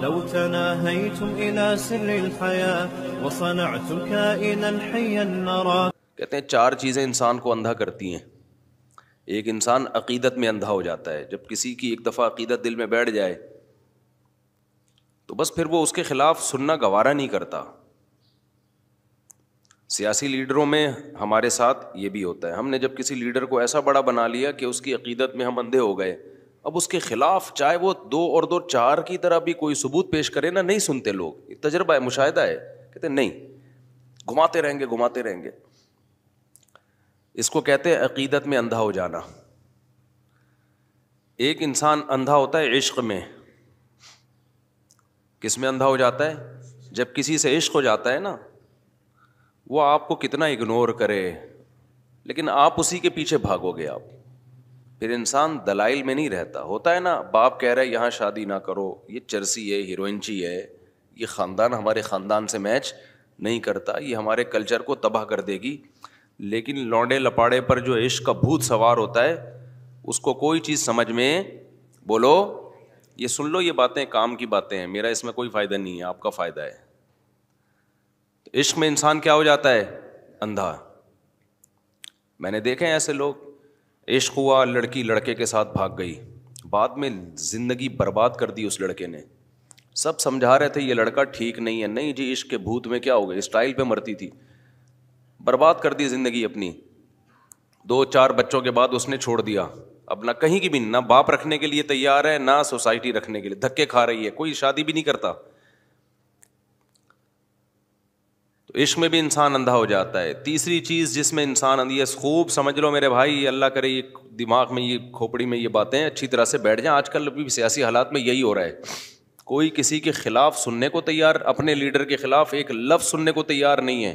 لو تناهيتم الى سر الحياه وصنعت كائنا حيا نرى कहते हैं चार चीज़ें इंसान को अंधा करती हैं एक इंसान अकीदत में अंधा हो जाता है जब किसी की एक दफ़ा अकीदत दिल में बैठ जाए तो बस फिर वो उसके ख़िलाफ़ सुनना गवारा नहीं करता सियासी लीडरों में हमारे साथ ये भी होता है हमने जब किसी लीडर को ऐसा बड़ा बना लिया कि उसकी अकीदत में हम अंधे हो गए अब उसके खिलाफ चाहे वो दो और दो चार की तरह भी कोई सबूत पेश करे ना नहीं सुनते लोग तजर्बा है मुशाह है कहते नहीं घुमाते रहेंगे घुमाते रहेंगे इसको कहते हैं अकीदत में अंधा हो जाना एक इंसान अंधा होता है इश्क में किस में अंधा हो जाता है जब किसी से इश्क हो जाता है ना वो आपको कितना इग्नोर करे लेकिन आप उसी के पीछे भागोगे आप फिर इंसान दलाइल में नहीं रहता होता है ना बाप कह रहा है यहाँ शादी ना करो ये चरसी है हीरोइनची है ये ख़ानदान हमारे ख़ानदान से मैच नहीं करता ये हमारे कल्चर को तबाह कर देगी लेकिन लौंडे लपाड़े पर जो इश्क का भूत सवार होता है उसको कोई चीज़ समझ में बोलो ये सुन लो ये बातें काम की बातें हैं मेरा इसमें कोई फ़ायदा नहीं है आपका फ़ायदा है तो इश्क में इंसान क्या हो जाता है अंधा मैंने देखे हैं ऐसे लोग इश्क हुआ लड़की लड़के के साथ भाग गई बाद में ज़िंदगी बर्बाद कर दी उस लड़के ने सब समझा रहे थे ये लड़का ठीक नहीं है नहीं जी इश्क के भूत में क्या हो गया स्टाइल पे मरती थी बर्बाद कर दी ज़िंदगी अपनी दो चार बच्चों के बाद उसने छोड़ दिया अब ना कहीं की भी ना बाप रखने के लिए तैयार है ना सोसाइटी रखने के लिए धक्के खा रही है कोई शादी भी नहीं करता तो इश्क में भी इंसान अंधा हो जाता है तीसरी चीज़ जिसमें इंसान अंधी है खूब समझ लो मेरे भाई अल्लाह करे ये दिमाग में ये खोपड़ी में ये बातें अच्छी तरह से बैठ जाएं आजकल भी सियासी हालात में यही हो रहा है कोई किसी के ख़िलाफ़ सुनने को तैयार अपने लीडर के ख़िलाफ़ एक लफ्ज़ सुनने को तैयार नहीं है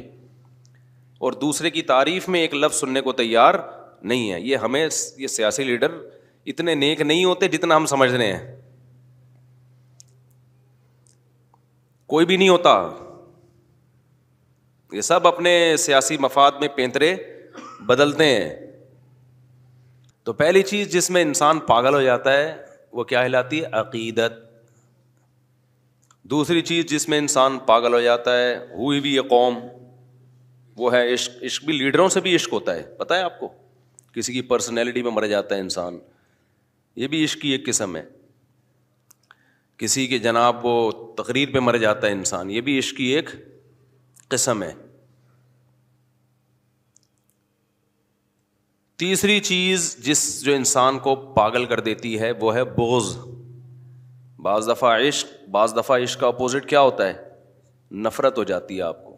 और दूसरे की तारीफ़ में एक लफ्ज़ सुनने को तैयार नहीं है ये हमें ये सियासी लीडर इतने नेक नहीं होते जितना हम समझ रहे हैं कोई भी नहीं होता ये सब अपने सियासी मफाद में पेंतरे बदलते हैं तो पहली चीज़ जिसमें इंसान पागल हो जाता है वो क्या हिलाती है अकीदत दूसरी चीज़ जिसमें इंसान पागल हो जाता है हुई भी ये कौम वो है इश्क इश्क भी लीडरों से भी इश्क होता है पता है आपको किसी की पर्सनैलिटी में मर जाता है इंसान ये भी इश्क की एक किस्म है किसी के जनाब वो तकरीर पे मर जाता है इंसान ये भी इश्क की एक कसम है तीसरी चीज जिस जो इंसान को पागल कर देती है वो है बोझ बाज़ दफ़ा इश्क बाज़ दफ़ा इश्क का अपोज़िट क्या होता है नफ़रत हो जाती है आपको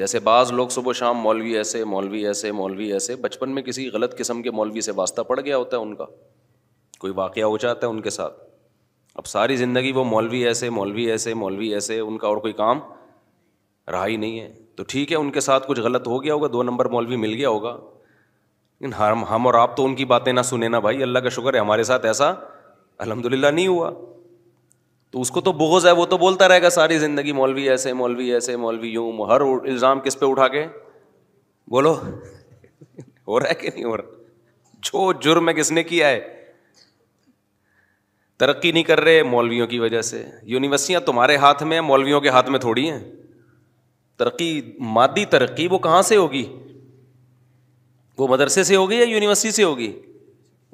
जैसे बाज़ लोग सुबह शाम मौलवी ऐसे मौलवी ऐसे मौलवी ऐसे बचपन में किसी गलत किस्म के मौलवी से वास्ता पड़ गया होता है उनका कोई वाक़ हो जाता है उनके साथ अब सारी ज़िंदगी वो मौलवी ऐसे मौलवी ऐसे मौलवी ऐसे उनका और कोई काम रहा ही नहीं है तो ठीक है उनके साथ कुछ गलत हो गया होगा दो नंबर मौलवी मिल गया होगा लेकिन हम हम और आप तो उनकी बातें ना सुने ना भाई अल्लाह का शुक्र है हमारे साथ ऐसा अलहमदिल्ला नहीं हुआ तो उसको तो बोझ है वो तो बोलता रहेगा सारी ज़िंदगी मौलवी ऐसे मौलवी ऐसे मौलवी यूँ हर इल्ज़ाम किस पे उठा के बोलो हो रहा है कि नहीं हो रहा जो जुर्म है किसने किया है तरक्की नहीं कर रहे मौलवियों की वजह से यूनिवर्सिटियाँ तुम्हारे हाथ में मौलवियों के हाथ में थोड़ी हैं तरक्की मादी तरक्की वो कहाँ से होगी वो मदरसे से होगी या यूनिवर्सिटी से होगी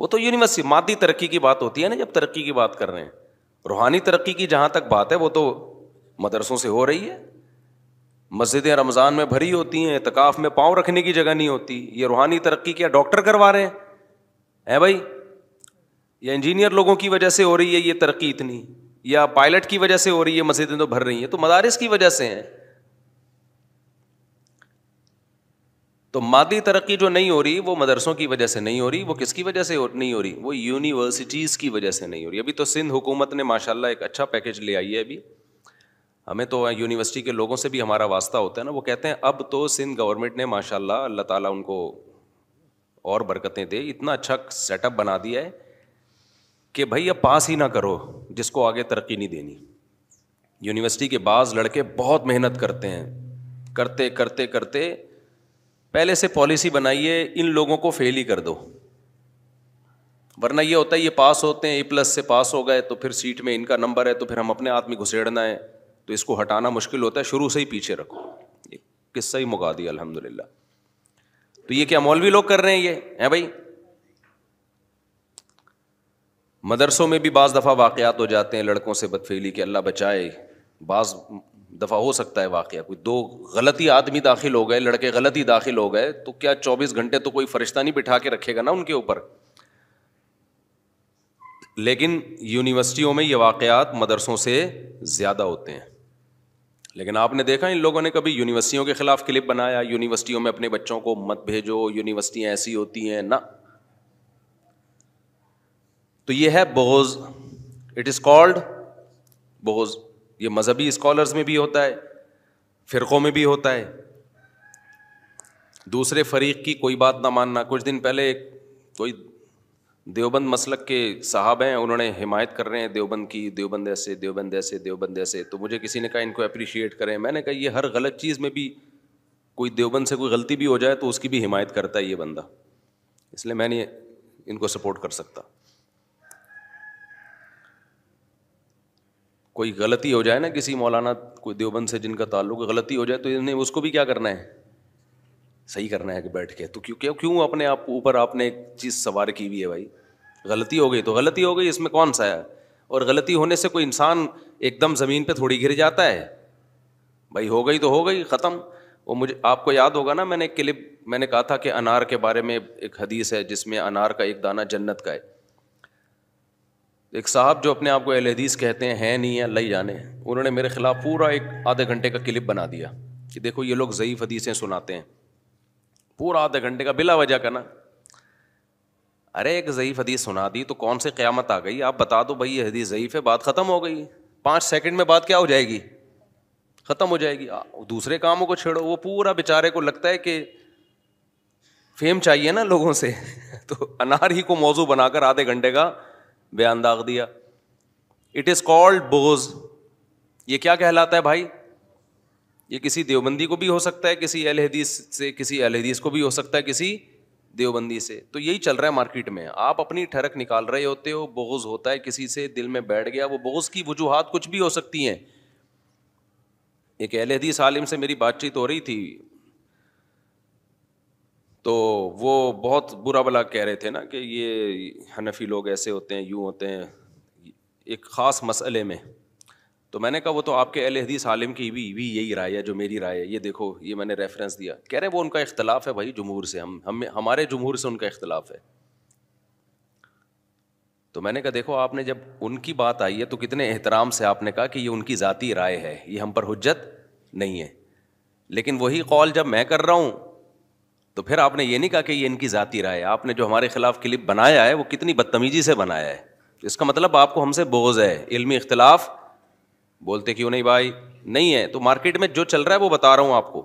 वो तो यूनिवर्सिटी मादी तरक्की की बात होती है ना जब तरक्की की बात कर रहे हैं रूहानी तरक्की की जहाँ तक बात है वो तो मदरसों से हो रही है मस्जिदें रमज़ान में भरी होती हैं तकाफ़ में पाँव रखने की जगह नहीं होती ये रूहानी तरक्की क्या डॉक्टर करवा रहे हैं है भाई या इंजीनियर लोगों की वजह से हो रही है ये तरक्की इतनी या पायलट की वजह से हो रही है मस्जिदें तो भर रही हैं तो मदारस की वजह से हैं तो मादी तरक्की जो नहीं हो रही वो मदरसों की वजह से नहीं हो रही वो किसकी वजह से नहीं हो रही वो यूनिवर्सिटीज़ की वजह से नहीं हो रही अभी तो सिंध हुकूमत ने माशाल्लाह एक अच्छा पैकेज ले आई है अभी हमें तो यूनिवर्सिटी के लोगों से भी हमारा वास्ता होता है ना वो कहते हैं अब तो सिंध गवर्नमेंट ने माशाल्लाह अल्लाह ताली उनको और बरकतें दे इतना अच्छा सेटअप बना दिया है कि भाई अब पास ही ना करो जिसको आगे तरक्की नहीं देनी यूनिवर्सिटी के बाद लड़के बहुत मेहनत करते हैं करते करते करते पहले से पॉलिसी बनाइए इन लोगों को फेल ही कर दो वरना ये होता है ये पास होते हैं ए प्लस से पास हो गए तो फिर सीट में इनका नंबर है तो फिर हम अपने हाथ में घुसेड़ना है तो इसको हटाना मुश्किल होता है शुरू से ही पीछे रखो किस्सा ही मुका दिया अलहमदिल्ला तो ये क्या मौलवी लोग कर रहे हैं ये हैं भाई मदरसों में भी बाज़ दफ़ा वाकयात हो जाते हैं लड़कों से बदफेली के अल्लाह बचाए बाज़ दफ़ा हो सकता है वाक़ कोई दो गलती आदमी दाखिल हो गए लड़के गलती दाखिल हो गए तो क्या चौबीस घंटे तो कोई फरिश्ता नहीं बिठा के रखेगा ना उनके ऊपर लेकिन यूनिवर्सिटियों में ये वाकयात मदरसों से ज़्यादा होते हैं लेकिन आपने देखा इन लोगों ने कभी यूनिवर्सिटियों के ख़िलाफ़ क्लिप बनाया यूनिवर्सिटियों में अपने बच्चों को मत भेजो यूनिवर्सिटियाँ ऐसी होती हैं ना तो ये है बोज इट इज़ कॉल्ड बोज ये मज़हबी स्कॉलर्स में भी होता है फ़िरक़ों में भी होता है दूसरे फरीक की कोई बात ना मानना कुछ दिन पहले कोई देवबंद मसलक के साहब हैं उन्होंने हिमायत कर रहे हैं देवबंद की देवबंद ऐसे देवबंद ऐसे देवबंद ऐसे तो मुझे किसी ने कहा इनको अप्रिशिएट करें मैंने कहा ये हर गलत चीज़ में भी कोई देवबंद से कोई गलती भी हो जाए तो उसकी भी हिमायत करता है ये बंदा इसलिए मैं नहीं इनको सपोर्ट कर सकता कोई गलती हो जाए ना किसी मौलाना कोई देवबंद से जिनका ताल्लुक गलती हो जाए तो इन्हें उसको भी क्या करना है सही करना है कि बैठ के तो क्यों क्या क्यों अपने आप ऊपर आपने एक चीज़ सवार की हुई है भाई गलती हो गई तो गलती हो गई इसमें कौन सा है और गलती होने से कोई इंसान एकदम ज़मीन पे थोड़ी गिर जाता है भाई हो गई तो हो गई ख़त्म वो मुझे आपको याद होगा ना मैंने क्लिप मैंने कहा था कि अनार के बारे में एक हदीस है जिसमें अनार का एक दाना जन्नत का है एक साहब जो अपने आप को एल हदीस कहते हैं नहीं है अल्लाह जाने उन्होंने मेरे ख़िलाफ़ पूरा एक आधे घंटे का क्लिप बना दिया कि देखो ये लोग ज़यीफ़ हदीसें सुनाते हैं पूरा आधे घंटे का बिला वजह करना अरे एक ज़यीफ़ हदीस सुना दी तो कौन से क़्यामत आ गई आप बता दो भाई ये हदीस ज़यीफ़ है बात ख़त्म हो गई पाँच सेकेंड में बात क्या हो जाएगी ख़त्म हो जाएगी दूसरे कामों को छेड़ो वो पूरा बेचारे को लगता है कि फेम चाहिए ना लोगों से तो अनार ही को मौजू बनाकर आधे घंटे का बयान दाग दिया इट इज कॉल्ड बोज ये क्या कहलाता है भाई ये किसी देवबंदी को भी हो सकता है किसी एल हदीस से किसी एल हदीस को भी हो सकता है किसी देवबंदी से तो यही चल रहा है मार्केट में आप अपनी ठरक निकाल रहे होते हो बोगज होता है किसी से दिल में बैठ गया वो बोगज की वजूहत कुछ भी हो सकती हैं एक अहल हदीस आलिम से मेरी बातचीत हो रही थी तो वो बहुत बुरा भला कह रहे थे ना कि ये हनफी लोग ऐसे होते हैं यूँ होते हैं एक ख़ास मसले में तो मैंने कहा वो तो आपके अहल हदीस आलिम की भी भी यही राय है जो मेरी राय है ये देखो ये मैंने रेफरेंस दिया कह रहे वो उनका इख्तलाफ है भाई जमहूर से हम हम हमारे जमूर से उनका इख्तलाफ है तो मैंने कहा देखो आपने जब उनकी बात आई है तो कितने एहतराम से आपने कहा कि ये उनकी ज़ाती राय है ये हम पर हजत नहीं है लेकिन वही कॉल जब मैं कर रहा हूँ तो फिर आपने ये नहीं कहा कि ये इनकी जाति राय है आपने जो हमारे खिलाफ क्लिप बनाया है वो कितनी बदतमीजी से बनाया है इसका मतलब आपको हमसे बोझ है इल्मी इख्तलाफ बोलते क्यों नहीं भाई नहीं है तो मार्केट में जो चल रहा है वो बता रहा हूँ आपको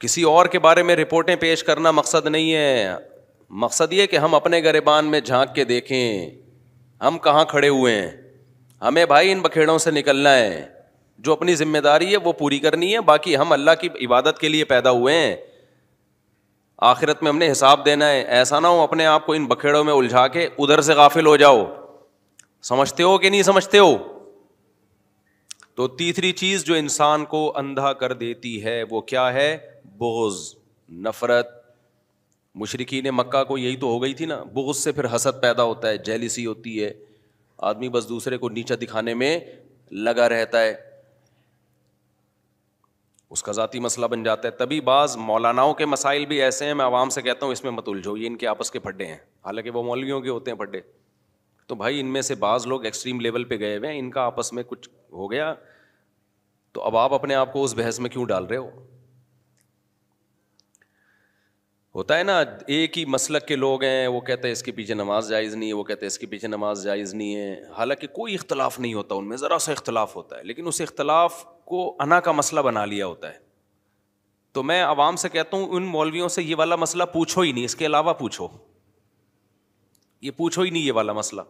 किसी और के बारे में रिपोर्टें पेश करना मकसद नहीं है मकसद ये कि हम अपने गरेबान में झांक के देखें हम कहाँ खड़े हुए हैं हमें भाई इन बखेड़ों से निकलना है जो अपनी जिम्मेदारी है वो पूरी करनी है बाकी हम अल्लाह की इबादत के लिए पैदा हुए हैं आखिरत में हमने हिसाब देना है ऐसा ना हो अपने आप को इन बखेड़ों में उलझा के उधर से गाफिल हो जाओ समझते हो कि नहीं समझते हो तो तीसरी चीज जो इंसान को अंधा कर देती है वो क्या है बोझ नफरत मुशरकी ने मक्का को यही तो हो गई थी ना बोझ से फिर हसद पैदा होता है जेलिसी होती है आदमी बस दूसरे को नीचा दिखाने में लगा रहता है उसका ज़ाती मसला बन जाता है तभी बाज़ मौलानाओं के मसाइल भी ऐसे हैं मैं आवाम से कहता हूँ इसमें मत उलझो ये इनके आपस के फड्डे हैं हालांकि वो मौलवियों के होते हैं फड्डे तो भाई इनमें से बाज़ लोग एक्सट्रीम लेवल पर गए हुए हैं इनका आपस में कुछ हो गया तो अब आप अपने आप को उस बहस में क्यों डाल रहे हो होता है ना एक ही मसलक के लोग हैं वो कहते हैं इसके पीछे नमाज जायज़ नहीं है वो कहते हैं इसके पीछे नमाज जायज़ नहीं है हालांकि कोई इख्तलाफ नहीं होता उनमें ज़रा सा इख्तलाफ होता है लेकिन उस इख्तलाफ को अना का मसला बना लिया होता है तो मैं आवाम से कहता हूँ उन मौलवियों से ये वाला मसला पूछो ही नहीं इसके अलावा पूछो ये पूछो ही नहीं ये वाला मसला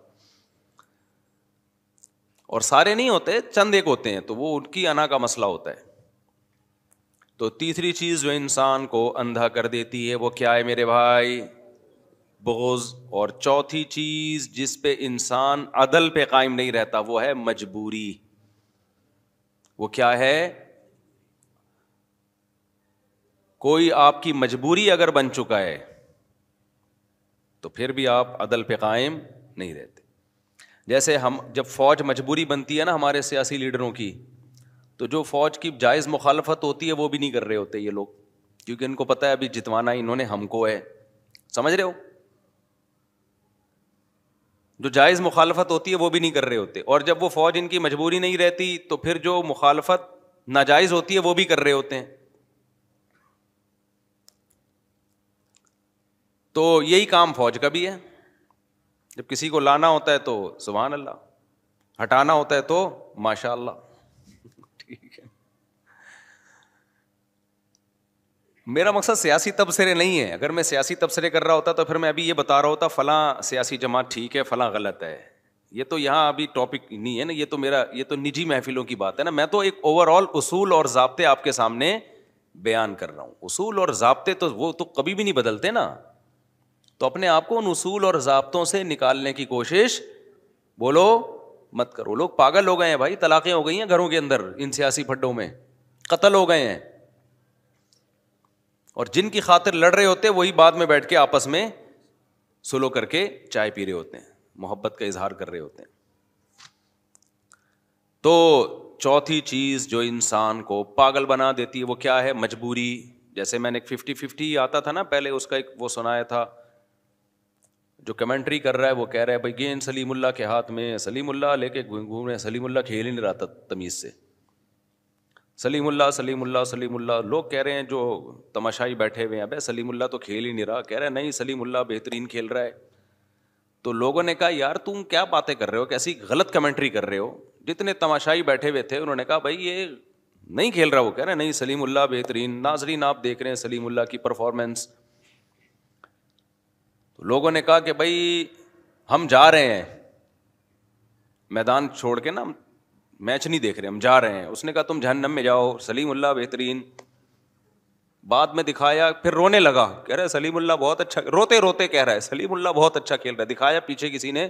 और सारे नहीं होते चंद एक होते हैं तो वो उनकी अना का मसला होता है तो तीसरी चीज़ जो इंसान को अंधा कर देती है वो क्या है मेरे भाई बोझ और चौथी चीज़ जिस पे इंसान अदल पे कायम नहीं रहता वो है मजबूरी वो क्या है कोई आपकी मजबूरी अगर बन चुका है तो फिर भी आप अदल पे कायम नहीं रहते जैसे हम जब फौज मजबूरी बनती है ना हमारे सियासी लीडरों की तो जो फौज की जायज़ मुखालफत होती है वो भी नहीं कर रहे होते ये लोग क्योंकि इनको पता है अभी जितवाना है इन्होंने हमको है समझ रहे हो जो जायज़ मुखालफत होती है वो भी नहीं कर रहे होते और जब वो फौज इनकी मजबूरी नहीं रहती तो फिर जो मुखालफत नाजायज़ होती है वो भी कर रहे होते हैं तो यही काम फौज का भी है जब किसी को लाना होता है तो सुबहान अल्लाह हटाना होता है तो माशा ठीक है मेरा मकसद सियासी तबसरे नहीं है अगर मैं सियासी तबसरे कर रहा होता तो फिर मैं अभी ये बता रहा होता फला सियासी जमात ठीक है फला गलत है ये तो यहाँ अभी टॉपिक नहीं है ना ये तो मेरा ये तो निजी महफिलों की बात है ना मैं तो एक ओवरऑल उसूल और जबते आपके सामने बयान कर रहा हूँ उसूल और जबते तो वो तो कभी भी नहीं बदलते ना तो अपने आप को उन उसूल और जबतों से निकालने की कोशिश बोलो मत करो लोग पागल हो गए हैं भाई तलाक़ें हो गई हैं घरों के अंदर इन सियासी फड्डों में कत्ल हो गए हैं और जिनकी खातिर लड़ रहे होते वही बाद में बैठ के आपस में सुलो करके चाय पी रहे होते हैं मोहब्बत का इजहार कर रहे होते हैं तो चौथी चीज़ जो इंसान को पागल बना देती है वो क्या है मजबूरी जैसे मैंने एक फिफ्टी फिफ्टी आता था ना पहले उसका एक वो सुनाया था जो कमेंट्री कर रहा है वो कह रहा है भाई गेंद सलीमुल्ला के हाथ में सलीमुल्ला लेके घूम रहे सलीमुल्ला खेल ही नहीं रहा था तमीज़ से सलीमुल्ला सलीमुल्ला सलीमुल्ला लोग कह रहे हैं जो तमाशाई बैठे हुए हैं अबे सलीमुल्ला तो खेल ही नहीं रहा कह रहे है नहीं सलीमुल्ला बेहतरीन खेल रहा है तो लोगों ने कहा यार तुम क्या बातें कर रहे हो कैसी गलत कमेंट्री कर रहे हो जितने तमाशाई बैठे हुए थे उन्होंने कहा भाई ये नहीं खेल रहा वो कह रहे हैं नहीं सलीमुल्ला बेहतरीन नाजरीन आप देख रहे हैं सलीमुल्ला की परफॉर्मेंस तो लोगों ने कहा कि भाई हम जा रहे हैं मैदान छोड़ के ना हम मैच नहीं देख रहे हम जा रहे हैं उसने कहा तुम जहन्नम में जाओ सलीमुल्ला बेहतरीन बाद में दिखाया फिर रोने लगा कह रहा है उल्ला बहुत अच्छा रोते रोते कह रहा है सलीम उल्ला बहुत अच्छा खेल रहा है दिखाया पीछे किसी ने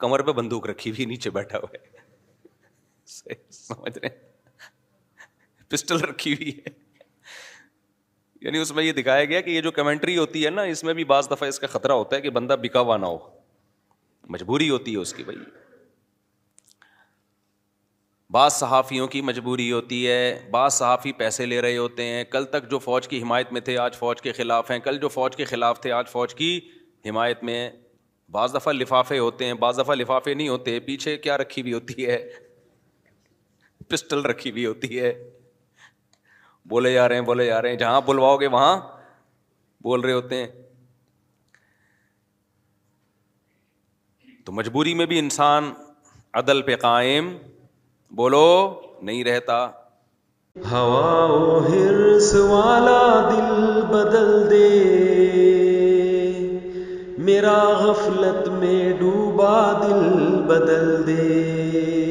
कमर पे बंदूक रखी हुई नीचे बैठा हुआ है समझ रहे पिस्टल रखी हुई है यानी उसमें ये दिखाया गया कि ये जो कमेंट्री होती है ना इसमें भी बाज़ दफ़ा इसका ख़तरा होता है कि बंदा बिका हुआ ना हो मजबूरी होती है उसकी भाई बाज़ सहाफ़ियों की मजबूरी होती है बाद सहाफ़ी पैसे ले रहे होते हैं कल तक जो फ़ौज की हिमायत में थे आज फ़ौज के ख़िलाफ़ हैं कल जो फ़ौज के ख़िलाफ़ थे आज फ़ौज की हिमायत में हैं बाज़ दफ़ा लिफाफे होते हैं बाज़ दफ़ा लिफाफे नहीं होते पीछे क्या रखी हुई होती है पिस्टल रखी हुई होती है बोले जा रहे हैं बोले जा रहे हैं जहां बुलवाओगे वहां बोल रहे होते हैं तो मजबूरी में भी इंसान अदल पे कायम बोलो नहीं रहता हवा हिरस वाला दिल बदल दे मेरा गफलत में डूबा दिल बदल दे